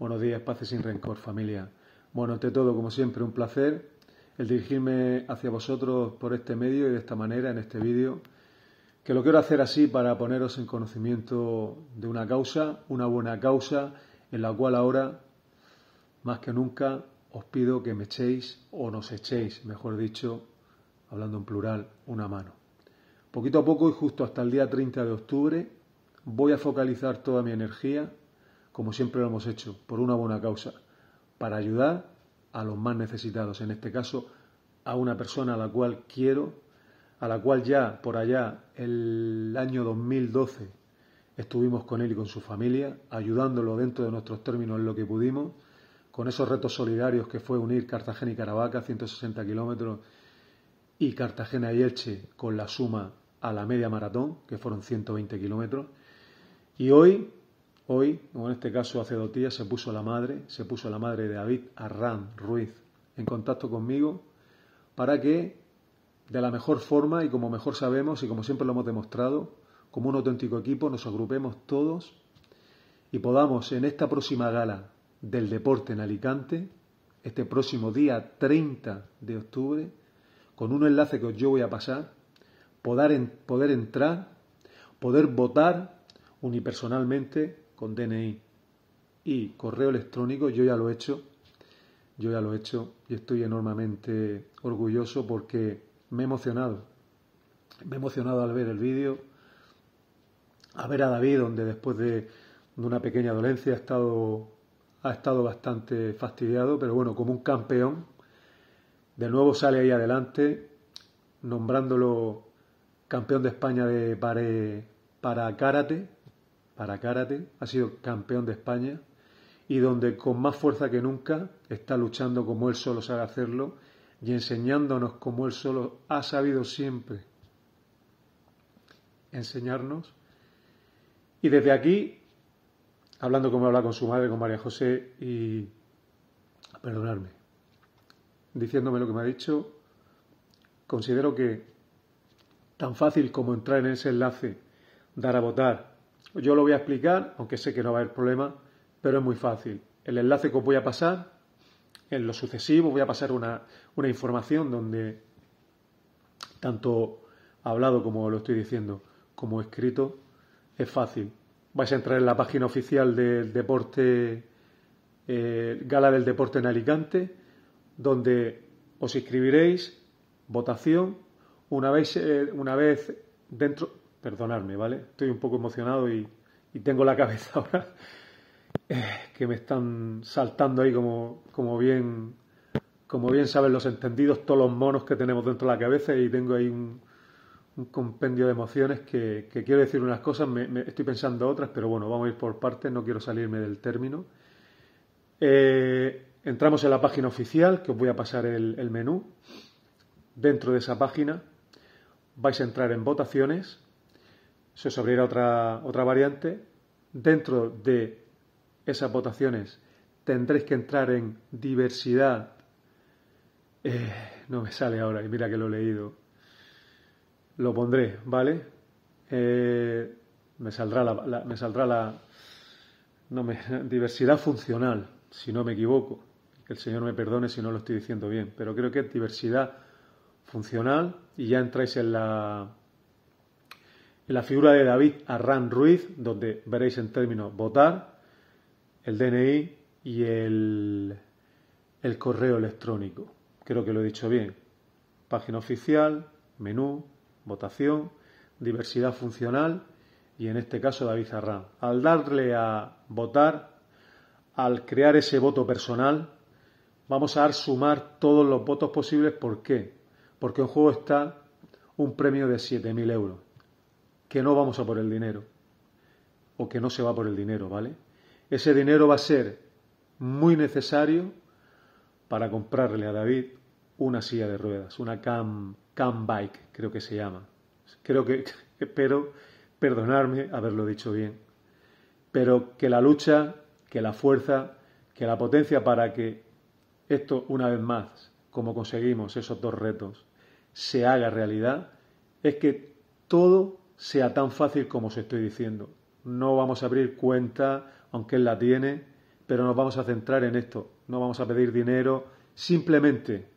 Buenos días, Paces sin Rencor, familia. Bueno, de todo, como siempre, un placer el dirigirme hacia vosotros por este medio y de esta manera, en este vídeo, que lo quiero hacer así para poneros en conocimiento de una causa, una buena causa, en la cual ahora, más que nunca, os pido que me echéis o nos echéis, mejor dicho, hablando en plural, una mano. Poquito a poco y justo hasta el día 30 de octubre, voy a focalizar toda mi energía como siempre lo hemos hecho, por una buena causa, para ayudar a los más necesitados, en este caso a una persona a la cual quiero, a la cual ya por allá el año 2012 estuvimos con él y con su familia, ayudándolo dentro de nuestros términos en lo que pudimos, con esos retos solidarios que fue unir Cartagena y Caravaca, 160 kilómetros, y Cartagena y Elche con la suma a la media maratón, que fueron 120 kilómetros. Y hoy Hoy, como en este caso hace dos días, se puso la madre, se puso la madre de David Arran Ruiz en contacto conmigo para que, de la mejor forma y como mejor sabemos y como siempre lo hemos demostrado, como un auténtico equipo, nos agrupemos todos y podamos en esta próxima gala del deporte en Alicante, este próximo día 30 de octubre, con un enlace que yo voy a pasar, poder entrar, poder votar unipersonalmente con DNI y correo electrónico, yo ya lo he hecho, yo ya lo he hecho y estoy enormemente orgulloso porque me he emocionado. Me he emocionado al ver el vídeo, a ver a David, donde después de, una pequeña dolencia ha estado, ha estado bastante fastidiado, pero bueno, como un campeón, de nuevo sale ahí adelante, nombrándolo campeón de España de para karate para karate, ha sido campeón de España y donde con más fuerza que nunca está luchando como él solo sabe hacerlo y enseñándonos como él solo ha sabido siempre enseñarnos. Y desde aquí, hablando como habla con su madre, con María José, y perdonarme, diciéndome lo que me ha dicho, considero que tan fácil como entrar en ese enlace, dar a votar pues yo lo voy a explicar, aunque sé que no va a haber problema, pero es muy fácil. El enlace que os voy a pasar, en lo sucesivo voy a pasar una, información donde tanto hablado como lo estoy diciendo, como escrito, es fácil. Vais a entrar en la página oficial del deporte, eh, Gala del Deporte en Alicante, donde os inscribiréis, votación, una vez, eh, una vez dentro, perdonadme, ¿vale? Estoy un poco emocionado y, tengo la cabeza ahora eh, que me están saltando ahí como, bien como bien saben los entendidos, todos los monos que tenemos dentro de la cabeza y tengo ahí un, compendio de emociones que, quiero decir unas cosas, me, estoy pensando otras, pero bueno, vamos a ir por partes, no quiero salirme del término. Eh, entramos en la página oficial, que os voy a pasar el menú. Dentro de esa página vais a entrar en votaciones se os abrirá otra, otra variante. Dentro de esas votaciones tendréis que entrar en diversidad. Eh, no me sale ahora, y mira que lo he leído. Lo pondré, ¿vale? Eh, me saldrá la, me saldrá la no me, diversidad funcional, si no me equivoco. Que el Señor me perdone si no lo estoy diciendo bien, pero creo que es diversidad funcional y ya entráis en la la figura de David Arran Ruiz, donde veréis en términos votar, el DNI y el, el correo electrónico. Creo que lo he dicho bien. Página oficial, menú, votación, diversidad funcional y en este caso David Arran. Al darle a votar, al crear ese voto personal, vamos a sumar todos los votos posibles. ¿Por qué? Porque en juego está un premio de 7.000 euros que no vamos a por el dinero, o que no se va por el dinero, ¿vale? Ese dinero va a ser muy necesario para comprarle a David una silla de ruedas, una cam, cam bike, creo que se llama. Creo que, espero perdonarme haberlo dicho bien, pero que la lucha, que la fuerza, que la potencia para que esto, una vez más, como conseguimos esos dos retos, se haga realidad, es que todo sea tan fácil como os estoy diciendo. No vamos a abrir cuenta, aunque él la tiene, pero nos vamos a centrar en esto. No vamos a pedir dinero. Simplemente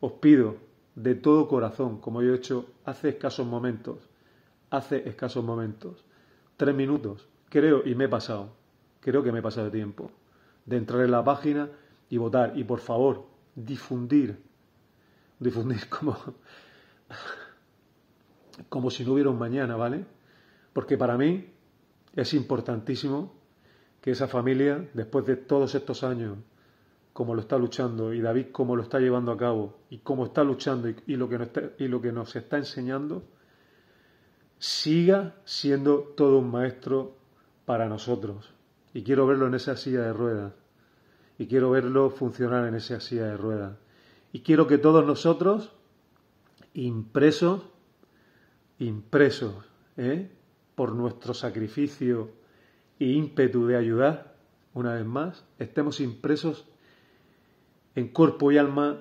os pido de todo corazón, como yo he hecho hace escasos momentos, hace escasos momentos, tres minutos, creo, y me he pasado, creo que me he pasado de tiempo, de entrar en la página y votar. Y por favor, difundir, difundir como como si no hubiera un mañana, ¿vale? Porque para mí es importantísimo que esa familia, después de todos estos años, como lo está luchando y David como lo está llevando a cabo y cómo está luchando y, lo, que nos y lo que nos está enseñando, siga siendo todo un maestro para nosotros. Y quiero verlo en esa silla de ruedas. Y quiero verlo funcionar en esa silla de ruedas. Y quiero que todos nosotros, impresos impresos ¿eh? por nuestro sacrificio e ímpetu de ayudar, una vez más, estemos impresos en cuerpo y alma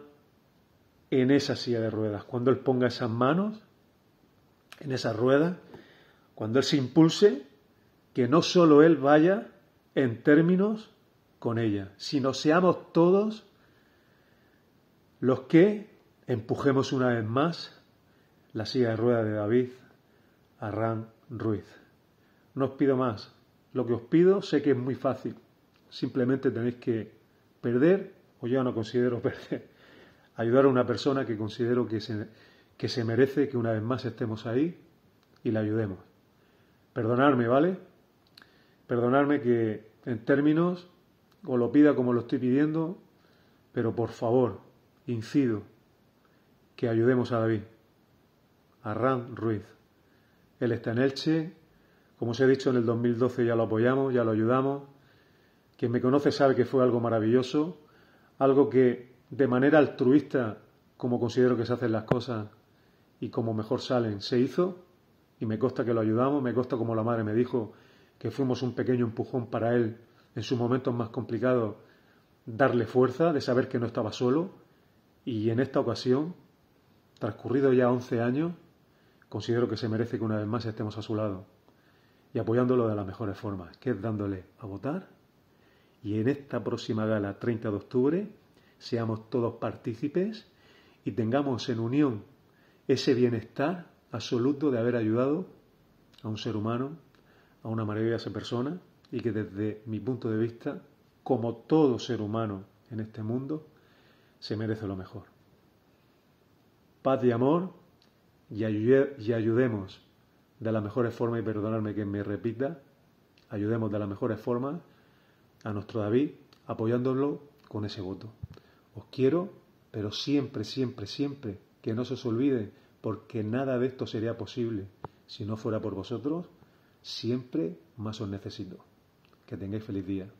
en esa silla de ruedas. Cuando Él ponga esas manos en esa rueda, cuando Él se impulse, que no solo Él vaya en términos con ella, sino seamos todos los que empujemos una vez más la silla de rueda de David Arran Ruiz. No os pido más. Lo que os pido sé que es muy fácil. Simplemente tenéis que perder, o yo no considero perder, ayudar a una persona que considero que se, que se merece que una vez más estemos ahí y la ayudemos. Perdonarme, ¿vale? Perdonarme que en términos o lo pida como lo estoy pidiendo, pero por favor, incido, que ayudemos a David. Ram Ruiz. Él está en Elche. Como os he dicho, en el 2012 ya lo apoyamos, ya lo ayudamos. Quien me conoce sabe que fue algo maravilloso, algo que de manera altruista, como considero que se hacen las cosas y como mejor salen, se hizo. Y me consta que lo ayudamos, me consta como la madre me dijo que fuimos un pequeño empujón para él en sus momentos más complicados, darle fuerza, de saber que no estaba solo. Y en esta ocasión, transcurrido ya 11 años, considero que se merece que una vez más estemos a su lado y apoyándolo de las mejores formas, que es dándole a votar y en esta próxima gala 30 de octubre seamos todos partícipes y tengamos en unión ese bienestar absoluto de haber ayudado a un ser humano, a una maravillosa persona y que desde mi punto de vista, como todo ser humano en este mundo, se merece lo mejor. Paz y amor y, ayudemos de la mejor forma, y perdonarme que me repita, ayudemos de la mejor forma a nuestro David apoyándolo con ese voto. Os quiero, pero siempre, siempre, siempre, que no se os olvide, porque nada de esto sería posible si no fuera por vosotros, siempre más os necesito. Que tengáis feliz día.